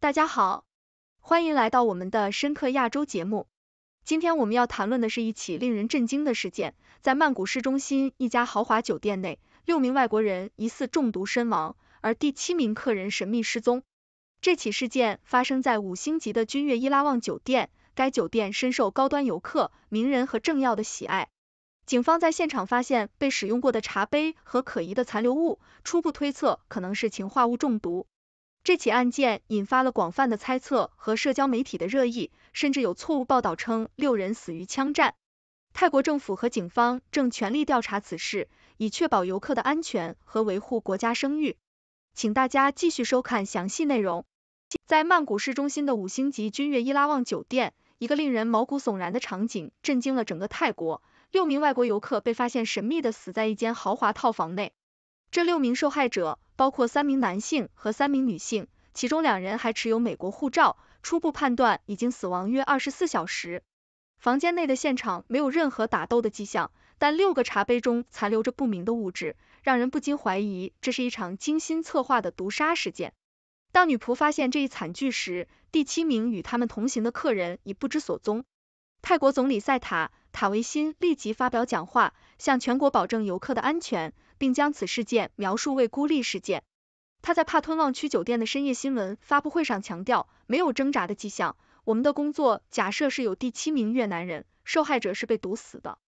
大家好，欢迎来到我们的深刻亚洲节目。今天我们要谈论的是一起令人震惊的事件，在曼谷市中心一家豪华酒店内，六名外国人疑似中毒身亡，而第七名客人神秘失踪。这起事件发生在五星级的君悦伊拉旺酒店，该酒店深受高端游客、名人和政要的喜爱。警方在现场发现被使用过的茶杯和可疑的残留物，初步推测可能是氰化物中毒。这起案件引发了广泛的猜测和社交媒体的热议，甚至有错误报道称六人死于枪战。泰国政府和警方正全力调查此事，以确保游客的安全和维护国家声誉。请大家继续收看详细内容。在曼谷市中心的五星级君悦伊拉旺酒店，一个令人毛骨悚然的场景震惊了整个泰国：六名外国游客被发现神秘的死在一间豪华套房内。这六名受害者包括三名男性和三名女性，其中两人还持有美国护照。初步判断已经死亡约二十四小时。房间内的现场没有任何打斗的迹象，但六个茶杯中残留着不明的物质，让人不禁怀疑这是一场精心策划的毒杀事件。当女仆发现这一惨剧时，第七名与他们同行的客人已不知所踪。泰国总理赛塔·塔维辛立即发表讲话，向全国保证游客的安全。并将此事件描述为孤立事件。他在帕吞旺区酒店的深夜新闻发布会上强调，没有挣扎的迹象。我们的工作假设是有第七名越南人受害者是被毒死的。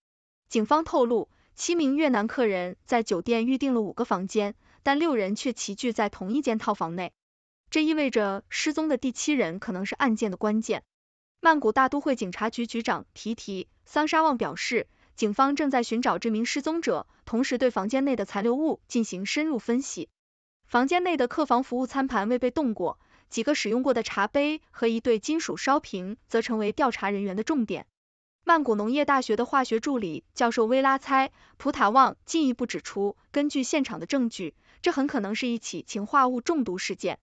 警方透露，七名越南客人在酒店预定了五个房间，但六人却齐聚在同一间套房内，这意味着失踪的第七人可能是案件的关键。曼谷大都会警察局局长提提桑沙旺表示。警方正在寻找这名失踪者，同时对房间内的残留物进行深入分析。房间内的客房服务餐盘未被动过，几个使用过的茶杯和一对金属烧瓶则成为调查人员的重点。曼谷农业大学的化学助理教授薇拉猜普塔旺进一步指出，根据现场的证据，这很可能是一起氰化物中毒事件。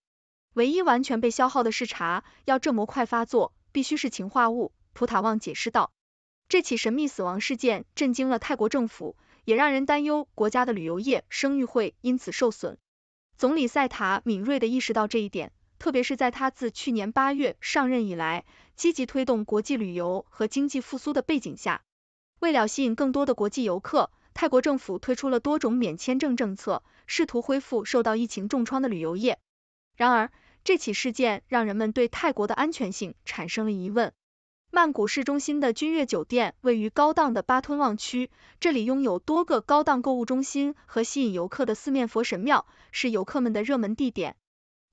唯一完全被消耗的是茶，要这么快发作，必须是氰化物。普塔旺解释道。这起神秘死亡事件震惊了泰国政府，也让人担忧国家的旅游业声誉会因此受损。总理赛塔敏锐地意识到这一点，特别是在他自去年八月上任以来，积极推动国际旅游和经济复苏的背景下。为了吸引更多的国际游客，泰国政府推出了多种免签证政策，试图恢复受到疫情重创的旅游业。然而，这起事件让人们对泰国的安全性产生了疑问。曼谷市中心的君悦酒店位于高档的巴吞旺区，这里拥有多个高档购物中心和吸引游客的四面佛神庙，是游客们的热门地点。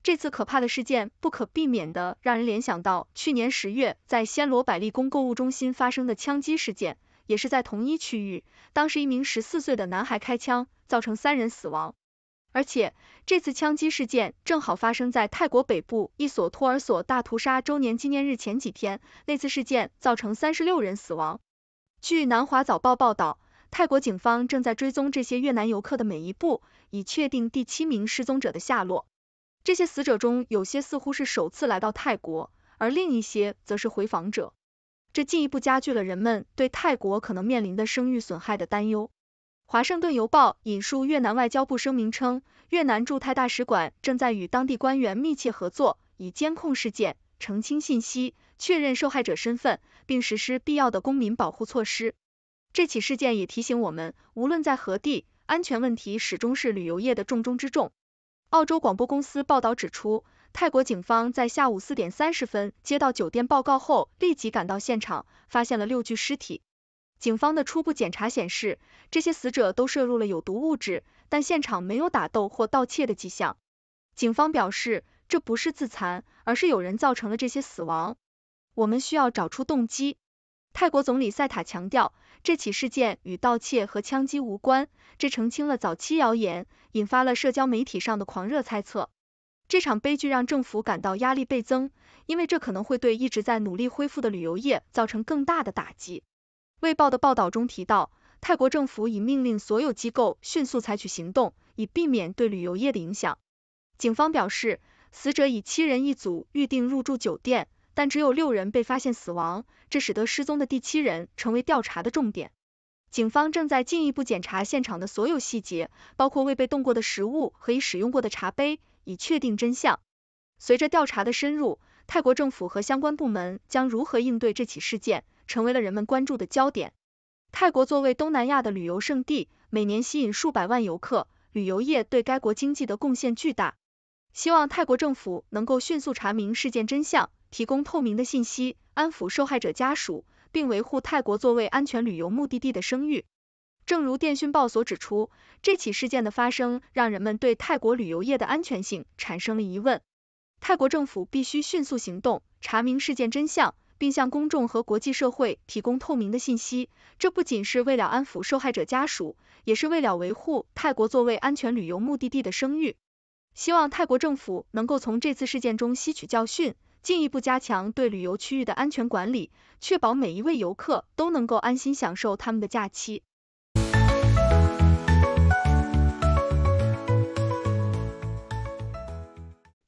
这次可怕的事件不可避免地让人联想到去年十月在暹罗百丽宫购物中心发生的枪击事件，也是在同一区域，当时一名十四岁的男孩开枪，造成三人死亡。而且，这次枪击事件正好发生在泰国北部一所托儿所大屠杀周年纪念日前几天。那次事件造成三十六人死亡。据《南华早报》报道，泰国警方正在追踪这些越南游客的每一步，以确定第七名失踪者的下落。这些死者中，有些似乎是首次来到泰国，而另一些则是回访者。这进一步加剧了人们对泰国可能面临的声誉损害的担忧。《华盛顿邮报》引述越南外交部声明称，越南驻泰大使馆正在与当地官员密切合作，以监控事件、澄清信息、确认受害者身份，并实施必要的公民保护措施。这起事件也提醒我们，无论在何地，安全问题始终是旅游业的重中之重。澳洲广播公司报道指出，泰国警方在下午四点三十分接到酒店报告后，立即赶到现场，发现了六具尸体。警方的初步检查显示，这些死者都摄入了有毒物质，但现场没有打斗或盗窃的迹象。警方表示，这不是自残，而是有人造成了这些死亡。我们需要找出动机。泰国总理赛塔强调，这起事件与盗窃和枪击无关，这澄清了早期谣言，引发了社交媒体上的狂热猜测。这场悲剧让政府感到压力倍增，因为这可能会对一直在努力恢复的旅游业造成更大的打击。《卫报》的报道中提到，泰国政府已命令所有机构迅速采取行动，以避免对旅游业的影响。警方表示，死者以七人一组预订入住酒店，但只有六人被发现死亡，这使得失踪的第七人成为调查的重点。警方正在进一步检查现场的所有细节，包括未被动过的食物和已使用过的茶杯，以确定真相。随着调查的深入，泰国政府和相关部门将如何应对这起事件？成为了人们关注的焦点。泰国作为东南亚的旅游胜地，每年吸引数百万游客，旅游业对该国经济的贡献巨大。希望泰国政府能够迅速查明事件真相，提供透明的信息，安抚受害者家属，并维护泰国作为安全旅游目的地的声誉。正如电讯报所指出，这起事件的发生，让人们对泰国旅游业的安全性产生了疑问。泰国政府必须迅速行动，查明事件真相。并向公众和国际社会提供透明的信息，这不仅是为了安抚受害者家属，也是为了维护泰国作为安全旅游目的地的声誉。希望泰国政府能够从这次事件中吸取教训，进一步加强对旅游区域的安全管理，确保每一位游客都能够安心享受他们的假期。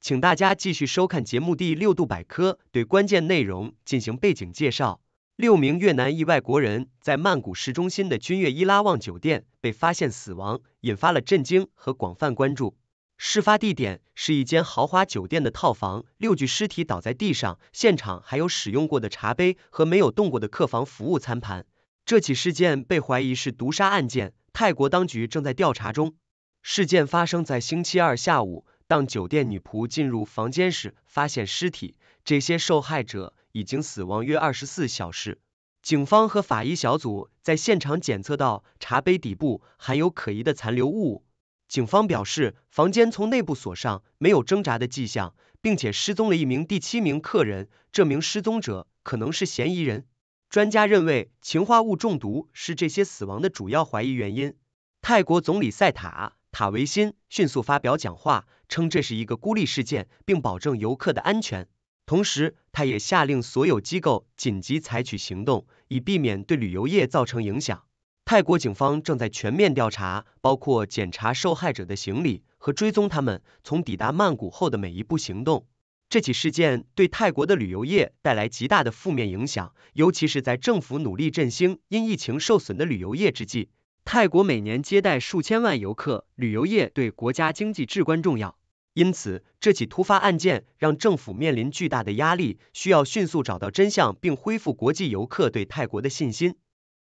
请大家继续收看节目《第六度百科》，对关键内容进行背景介绍。六名越南裔外国人在曼谷市中心的君悦伊拉旺酒店被发现死亡，引发了震惊和广泛关注。事发地点是一间豪华酒店的套房，六具尸体倒在地上，现场还有使用过的茶杯和没有动过的客房服务餐盘。这起事件被怀疑是毒杀案件，泰国当局正在调查中。事件发生在星期二下午。当酒店女仆进入房间时，发现尸体。这些受害者已经死亡约二十四小时。警方和法医小组在现场检测到茶杯底部含有可疑的残留物。警方表示，房间从内部锁上，没有挣扎的迹象，并且失踪了一名第七名客人。这名失踪者可能是嫌疑人。专家认为氰化物中毒是这些死亡的主要怀疑原因。泰国总理赛塔。卡维辛迅速发表讲话，称这是一个孤立事件，并保证游客的安全。同时，他也下令所有机构紧急采取行动，以避免对旅游业造成影响。泰国警方正在全面调查，包括检查受害者的行李和追踪他们从抵达曼谷后的每一步行动。这起事件对泰国的旅游业带来极大的负面影响，尤其是在政府努力振兴因疫情受损的旅游业之际。泰国每年接待数千万游客，旅游业对国家经济至关重要。因此，这起突发案件让政府面临巨大的压力，需要迅速找到真相并恢复国际游客对泰国的信心。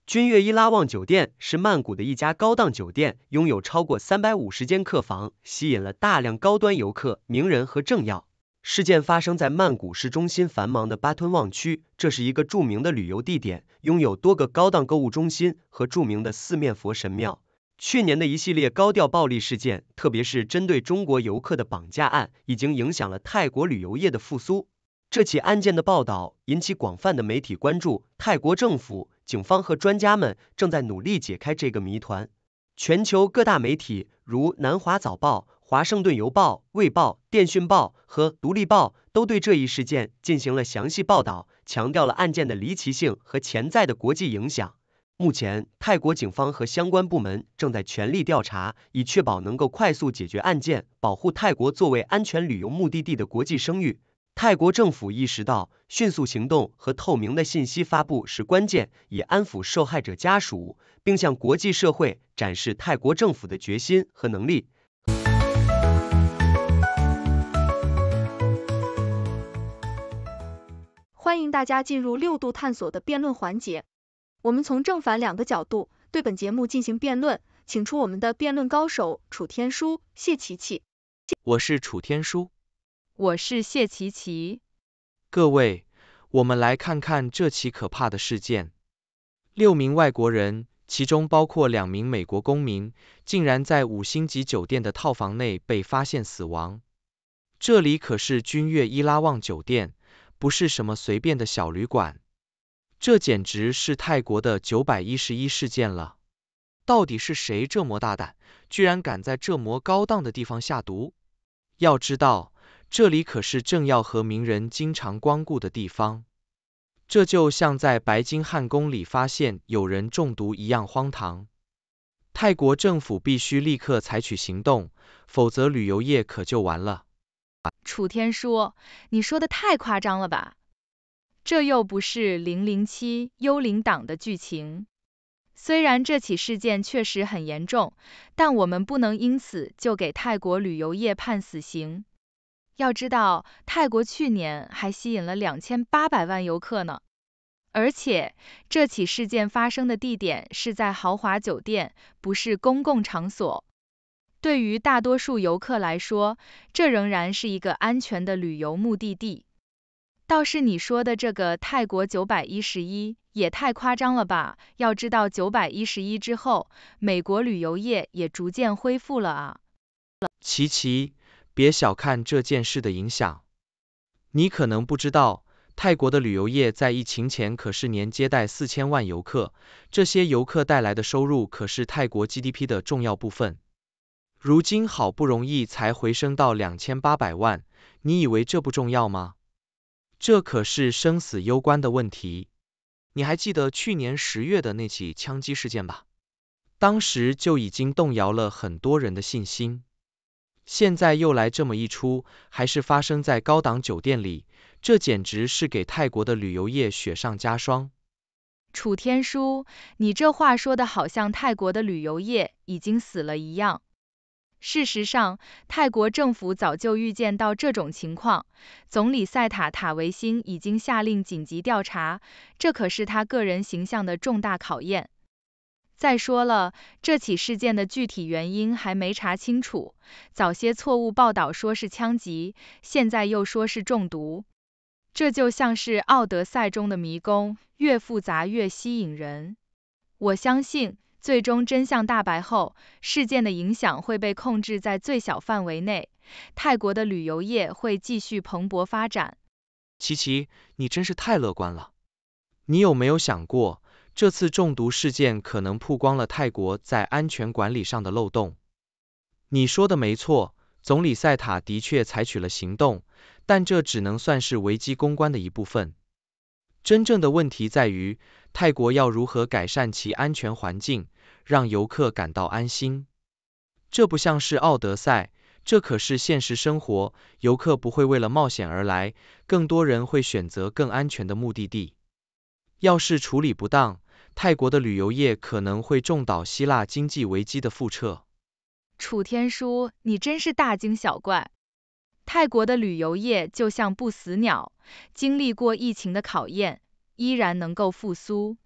君悦伊拉旺酒店是曼谷的一家高档酒店，拥有超过三百五十间客房，吸引了大量高端游客、名人和政要。事件发生在曼谷市中心繁忙的巴吞旺区，这是一个著名的旅游地点，拥有多个高档购物中心和著名的四面佛神庙。去年的一系列高调暴力事件，特别是针对中国游客的绑架案，已经影响了泰国旅游业的复苏。这起案件的报道引起广泛的媒体关注，泰国政府、警方和专家们正在努力解开这个谜团。全球各大媒体，如《南华早报》。《华盛顿邮报》《卫报》《电讯报》和《独立报》都对这一事件进行了详细报道，强调了案件的离奇性和潜在的国际影响。目前，泰国警方和相关部门正在全力调查，以确保能够快速解决案件，保护泰国作为安全旅游目的地的国际声誉。泰国政府意识到，迅速行动和透明的信息发布是关键，以安抚受害者家属，并向国际社会展示泰国政府的决心和能力。欢迎大家进入六度探索的辩论环节，我们从正反两个角度对本节目进行辩论，请出我们的辩论高手楚天舒、谢琪琪。我是楚天舒，我是谢琪琪。各位，我们来看看这起可怕的事件：六名外国人，其中包括两名美国公民，竟然在五星级酒店的套房内被发现死亡。这里可是君悦伊拉旺酒店。不是什么随便的小旅馆，这简直是泰国的九百一十一事件了！到底是谁这么大胆，居然敢在这么高档的地方下毒？要知道，这里可是政要和名人经常光顾的地方，这就像在白金汉宫里发现有人中毒一样荒唐。泰国政府必须立刻采取行动，否则旅游业可就完了。楚天说：“你说的太夸张了吧？这又不是《零零七》幽灵党的剧情。虽然这起事件确实很严重，但我们不能因此就给泰国旅游业判死刑。要知道，泰国去年还吸引了两千八百万游客呢。而且，这起事件发生的地点是在豪华酒店，不是公共场所。”对于大多数游客来说，这仍然是一个安全的旅游目的地。倒是你说的这个泰国九百一十一，也太夸张了吧？要知道，九百一十一之后，美国旅游业也逐渐恢复了啊。琪琪，别小看这件事的影响。你可能不知道，泰国的旅游业在疫情前可是年接待四千万游客，这些游客带来的收入可是泰国 GDP 的重要部分。如今好不容易才回升到两千八百万，你以为这不重要吗？这可是生死攸关的问题。你还记得去年十月的那起枪击事件吧？当时就已经动摇了很多人的信心。现在又来这么一出，还是发生在高档酒店里，这简直是给泰国的旅游业雪上加霜。楚天舒，你这话说的，好像泰国的旅游业已经死了一样。事实上，泰国政府早就预见到这种情况。总理塞塔·塔维辛已经下令紧急调查，这可是他个人形象的重大考验。再说了，这起事件的具体原因还没查清楚，早些错误报道说是枪击，现在又说是中毒，这就像是奥德赛中的迷宫，越复杂越吸引人。我相信。最终真相大白后，事件的影响会被控制在最小范围内，泰国的旅游业会继续蓬勃发展。琪琪，你真是太乐观了。你有没有想过，这次中毒事件可能曝光了泰国在安全管理上的漏洞？你说的没错，总理赛塔的确采取了行动，但这只能算是危机公关的一部分。真正的问题在于，泰国要如何改善其安全环境，让游客感到安心？这不像是奥德赛，这可是现实生活。游客不会为了冒险而来，更多人会选择更安全的目的地。要是处理不当，泰国的旅游业可能会重蹈希腊经济危机的覆辙。楚天舒，你真是大惊小怪。泰国的旅游业就像不死鸟，经历过疫情的考验，依然能够复苏。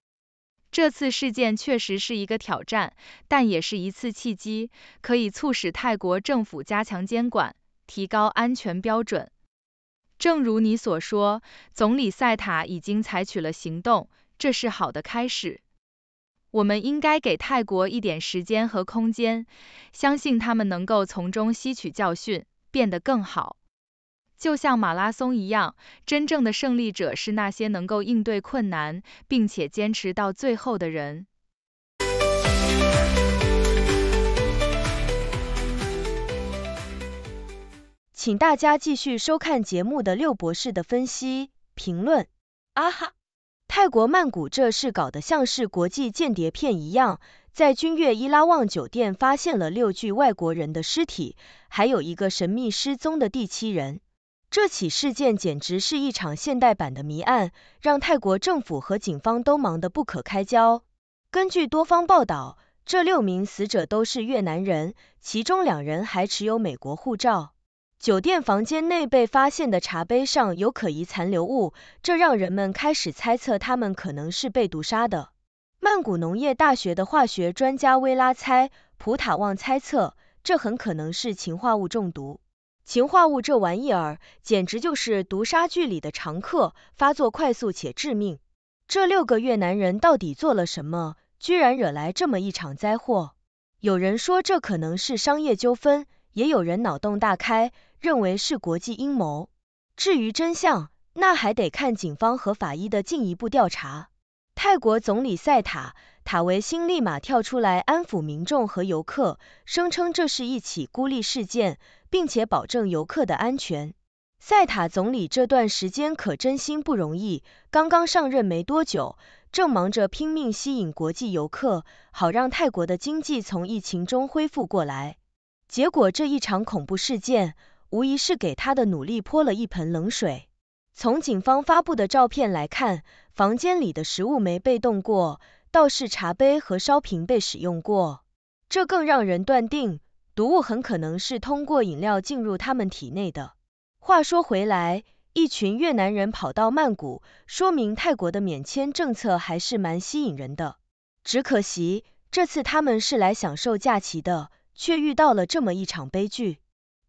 这次事件确实是一个挑战，但也是一次契机，可以促使泰国政府加强监管，提高安全标准。正如你所说，总理赛塔已经采取了行动，这是好的开始。我们应该给泰国一点时间和空间，相信他们能够从中吸取教训。变得更好，就像马拉松一样，真正的胜利者是那些能够应对困难并且坚持到最后的人。请大家继续收看节目的六博士的分析评论。啊哈！泰国曼谷这事搞得像是国际间谍片一样。在君悦伊拉旺酒店发现了六具外国人的尸体，还有一个神秘失踪的第七人。这起事件简直是一场现代版的谜案，让泰国政府和警方都忙得不可开交。根据多方报道，这六名死者都是越南人，其中两人还持有美国护照。酒店房间内被发现的茶杯上有可疑残留物，这让人们开始猜测他们可能是被毒杀的。曼谷农业大学的化学专家薇拉猜普塔旺猜测，这很可能是氰化物中毒。氰化物这玩意儿，简直就是毒杀剧里的常客，发作快速且致命。这六个越南人到底做了什么，居然惹来这么一场灾祸？有人说这可能是商业纠纷，也有人脑洞大开，认为是国际阴谋。至于真相，那还得看警方和法医的进一步调查。泰国总理塞塔·塔维辛立马跳出来安抚民众和游客，声称这是一起孤立事件，并且保证游客的安全。塞塔总理这段时间可真心不容易，刚刚上任没多久，正忙着拼命吸引国际游客，好让泰国的经济从疫情中恢复过来。结果这一场恐怖事件，无疑是给他的努力泼了一盆冷水。从警方发布的照片来看，房间里的食物没被动过，倒是茶杯和烧瓶被使用过，这更让人断定，毒物很可能是通过饮料进入他们体内的。话说回来，一群越南人跑到曼谷，说明泰国的免签政策还是蛮吸引人的。只可惜，这次他们是来享受假期的，却遇到了这么一场悲剧。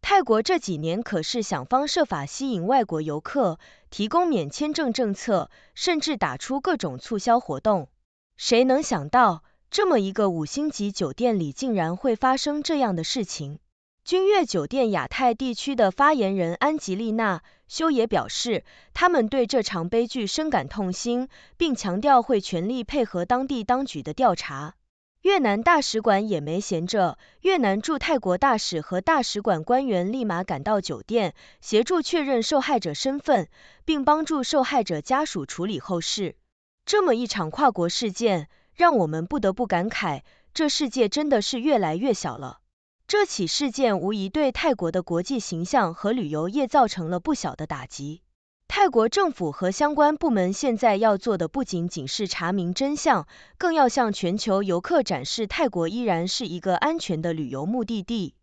泰国这几年可是想方设法吸引外国游客，提供免签证政策，甚至打出各种促销活动。谁能想到，这么一个五星级酒店里竟然会发生这样的事情？君悦酒店亚太地区的发言人安吉丽娜·修也表示，他们对这场悲剧深感痛心，并强调会全力配合当地当局的调查。越南大使馆也没闲着，越南驻泰国大使和大使馆官员立马赶到酒店，协助确认受害者身份，并帮助受害者家属处理后事。这么一场跨国事件，让我们不得不感慨，这世界真的是越来越小了。这起事件无疑对泰国的国际形象和旅游业造成了不小的打击。泰国政府和相关部门现在要做的不仅仅是查明真相，更要向全球游客展示泰国依然是一个安全的旅游目的地。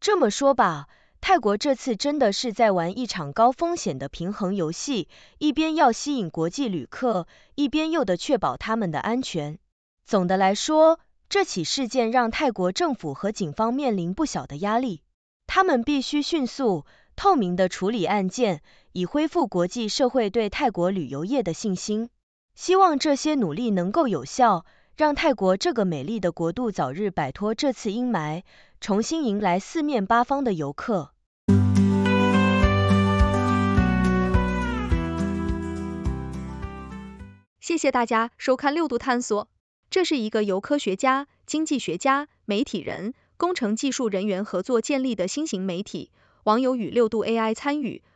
这么说吧，泰国这次真的是在玩一场高风险的平衡游戏，一边要吸引国际旅客，一边又得确保他们的安全。总的来说，这起事件让泰国政府和警方面临不小的压力，他们必须迅速、透明地处理案件。以恢复国际社会对泰国旅游业的信心。希望这些努力能够有效，让泰国这个美丽的国度早日摆脱这次阴霾，重新迎来四面八方的游客。谢谢大家收看六度探索。这是一个由科学家、经济学家、媒体人、工程技术人员合作建立的新型媒体，网友与六度 AI 参与。